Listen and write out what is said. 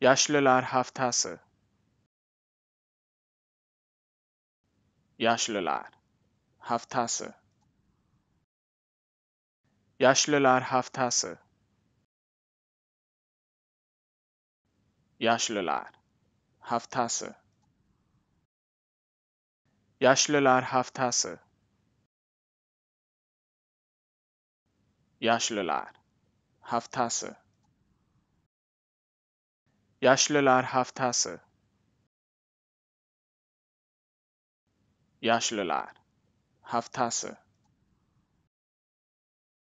Yaşlılar Haftası Yaşlılar Haftası Yaşlılar Haftası Yaşlılar Haftası Yaşlılar Haftası Yaşlılar Haftası Yaşlılar Haftası Yaşlılar Haftası